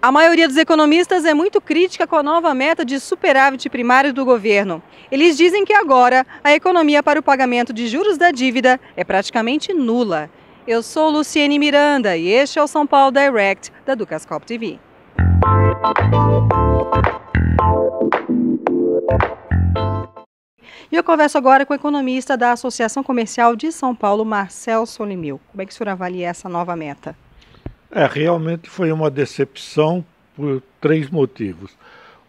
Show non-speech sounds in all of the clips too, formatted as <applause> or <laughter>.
A maioria dos economistas é muito crítica com a nova meta de superávit primário do governo. Eles dizem que agora a economia para o pagamento de juros da dívida é praticamente nula. Eu sou Luciene Miranda e este é o São Paulo Direct da Ducascop TV. E eu converso agora com o economista da Associação Comercial de São Paulo, Marcel Solimil. Como é que o senhor avalia essa nova meta? É, realmente foi uma decepção por três motivos.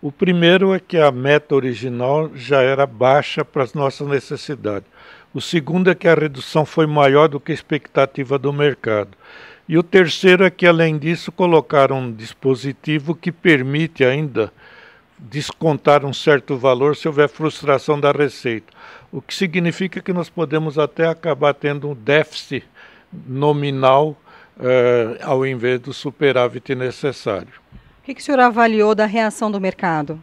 O primeiro é que a meta original já era baixa para as nossas necessidades. O segundo é que a redução foi maior do que a expectativa do mercado. E o terceiro é que, além disso, colocaram um dispositivo que permite ainda descontar um certo valor se houver frustração da receita, o que significa que nós podemos até acabar tendo um déficit nominal eh, ao invés do superávit necessário. O que, que o senhor avaliou da reação do mercado?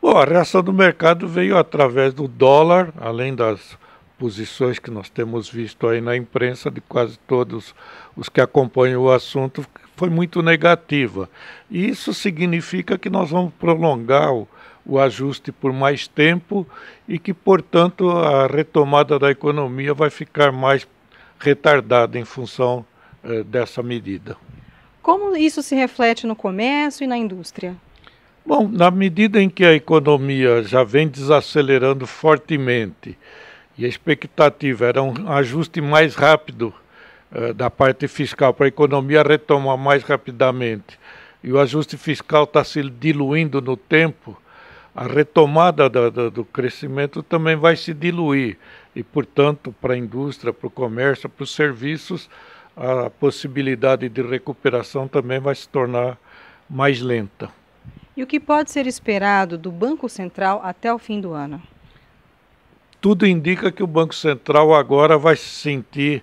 Bom, a reação do mercado veio através do dólar, além das posições que nós temos visto aí na imprensa de quase todos os que acompanham o assunto foi muito negativa. E isso significa que nós vamos prolongar o, o ajuste por mais tempo e que, portanto, a retomada da economia vai ficar mais retardada em função eh, dessa medida. Como isso se reflete no comércio e na indústria? Bom, na medida em que a economia já vem desacelerando fortemente e a expectativa era um ajuste mais rápido uh, da parte fiscal, para a economia retomar mais rapidamente. E o ajuste fiscal está se diluindo no tempo, a retomada do crescimento também vai se diluir. E, portanto, para a indústria, para o comércio, para os serviços, a possibilidade de recuperação também vai se tornar mais lenta. E o que pode ser esperado do Banco Central até o fim do ano? tudo indica que o Banco Central agora vai se sentir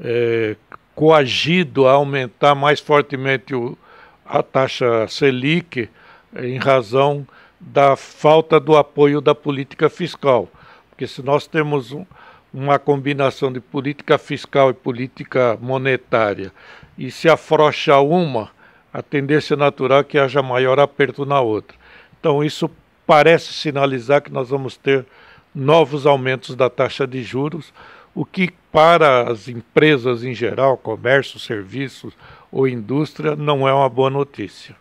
é, coagido a aumentar mais fortemente o, a taxa Selic em razão da falta do apoio da política fiscal. Porque se nós temos um, uma combinação de política fiscal e política monetária e se afrouxa uma, a tendência natural é que haja maior aperto na outra. Então, isso parece sinalizar que nós vamos ter novos aumentos da taxa de juros, o que para as empresas em geral, comércio, serviços ou indústria, não é uma boa notícia.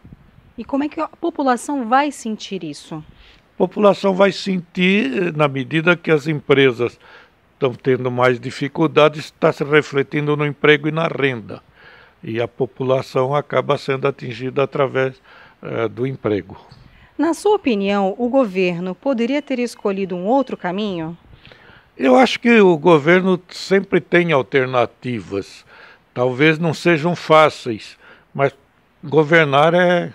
E como é que a população vai sentir isso? A população vai sentir eh, na medida que as empresas estão tendo mais dificuldades, está se refletindo no emprego e na renda. E a população acaba sendo atingida através eh, do emprego. Na sua opinião, o governo poderia ter escolhido um outro caminho? Eu acho que o governo sempre tem alternativas. Talvez não sejam fáceis, mas governar é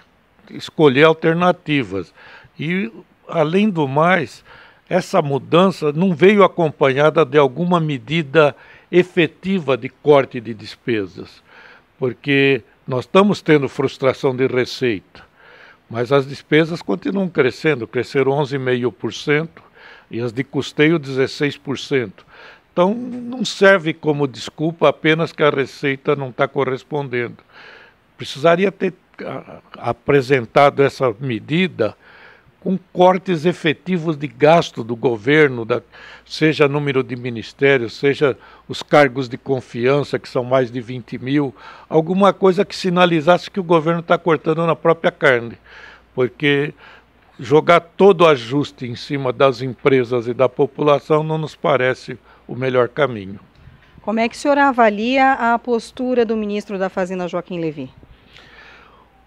escolher alternativas. E, além do mais, essa mudança não veio acompanhada de alguma medida efetiva de corte de despesas, porque nós estamos tendo frustração de receita mas as despesas continuam crescendo, cresceram 11,5% e as de custeio 16%. Então, não serve como desculpa apenas que a receita não está correspondendo. Precisaria ter ah, apresentado essa medida com cortes efetivos de gasto do governo, da, seja número de ministérios, seja os cargos de confiança, que são mais de 20 mil, alguma coisa que sinalizasse que o governo está cortando na própria carne. Porque jogar todo o ajuste em cima das empresas e da população não nos parece o melhor caminho. Como é que o senhor avalia a postura do ministro da Fazenda, Joaquim Levy?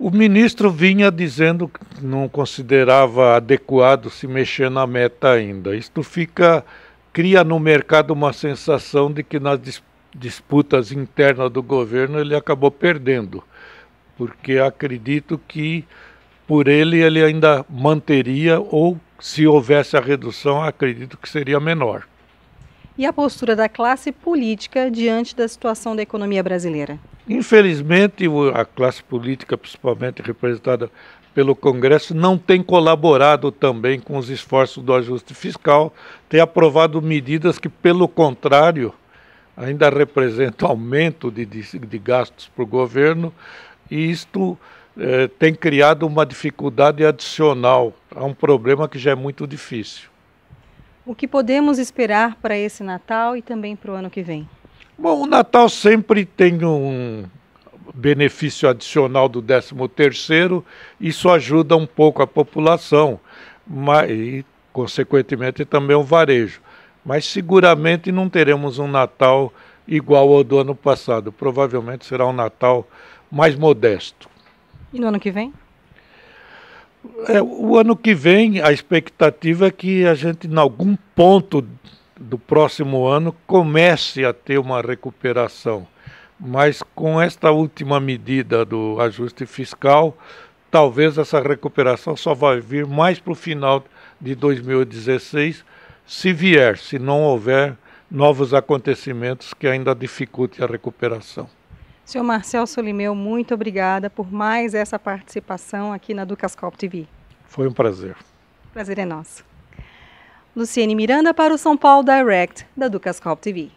O ministro vinha dizendo que não considerava adequado se mexer na meta ainda. Isto fica cria no mercado uma sensação de que nas dis disputas internas do governo ele acabou perdendo, porque acredito que por ele ele ainda manteria ou se houvesse a redução, acredito que seria menor. E a postura da classe política diante da situação da economia brasileira? Infelizmente, a classe política, principalmente representada pelo Congresso, não tem colaborado também com os esforços do ajuste fiscal, tem aprovado medidas que, pelo contrário, ainda representam <laughs> aumento de, de, de gastos para o governo, e isto eh, tem criado uma dificuldade adicional a um problema que já é muito difícil. O que podemos esperar para esse Natal e também para o ano que vem? Bom, o Natal sempre tem um benefício adicional do 13º, isso ajuda um pouco a população, mas, e consequentemente também o varejo. Mas seguramente não teremos um Natal igual ao do ano passado, provavelmente será um Natal mais modesto. E no ano que vem? É, o ano que vem, a expectativa é que a gente, em algum ponto do próximo ano comece a ter uma recuperação. Mas com esta última medida do ajuste fiscal, talvez essa recuperação só vai vir mais para o final de 2016, se vier, se não houver novos acontecimentos que ainda dificultem a recuperação. Senhor Marcel Solimeu, muito obrigada por mais essa participação aqui na Ducascop TV. Foi um prazer. O prazer é nosso. Luciene Miranda para o São Paulo Direct, da Ducascop TV.